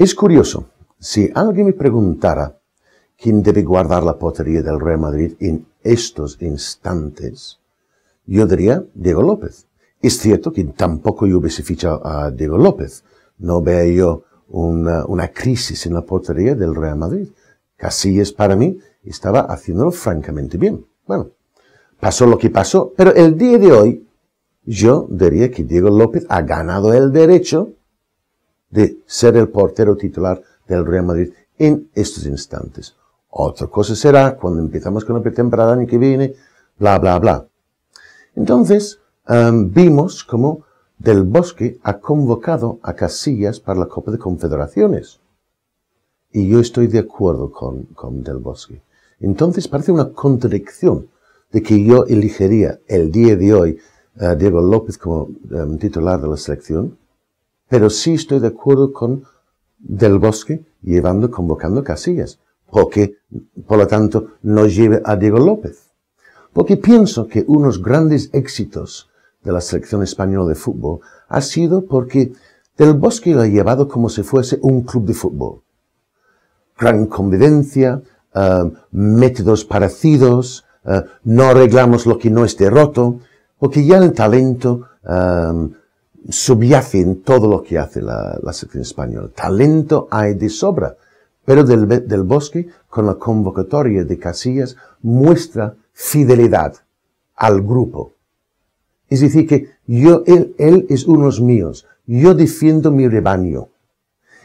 Es curioso, si alguien me preguntara quién debe guardar la portería del Real Madrid en estos instantes, yo diría Diego López. Es cierto que tampoco yo hubiese fichado a Diego López. No veo yo una, crisis en la portería del Real Madrid. Casillas para mí estaba haciéndolo francamente bien. Bueno, pasó lo que pasó, pero el día de hoy yo diría que Diego López ha ganado el derecho de ser el portero titular del Real Madrid en estos instantes. Otra cosa será cuando empezamos con la pretemporada año que viene, bla, bla, bla. Entonces, em, vimos como Del Bosque ha convocado a Casillas para la Copa de Confederaciones. Y yo estoy de acuerdo con, con Del Bosque. Entonces parece una contradicción de que yo elegiría el día de hoy Diego López como em, titular de la selección pero sí estoy de acuerdo con Del Bosque llevando, convocando casillas, porque, por lo tanto, nos lleve a Diego López. Porque pienso que unos grandes éxitos de la selección española de fútbol ha sido porque Del Bosque lo ha llevado como si fuese un club de fútbol. Gran convivencia, eh, métodos parecidos, eh, no arreglamos lo que no esté roto, porque ya el talento eh, subyace en todo lo que hace la, la sección española. Talento hay de sobra, pero del, del Bosque, con la convocatoria de Casillas, muestra fidelidad al grupo. Es decir, que yo, él, él es unos míos, yo defiendo mi rebaño.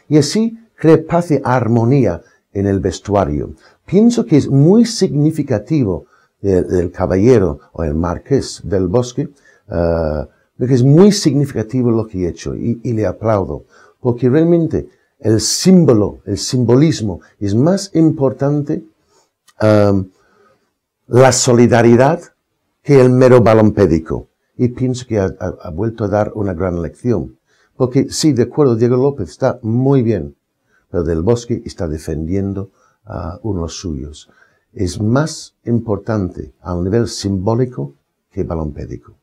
Y así crea paz armonía en el vestuario. Pienso que es muy significativo eh, del, caballero o el marqués del bosque, eh, porque es muy significativo lo que he hecho y, le aplaudo, porque realmente el símbolo, el simbolismo es más importante um, la solidaridad que el mero balompédico. Y pienso que ha, vuelto a dar una gran lección. Porque sí, de acuerdo, Diego López está muy bien, pero Del Bosque está defendiendo a unos suyos. Es más importante a nivel simbólico que balompédico.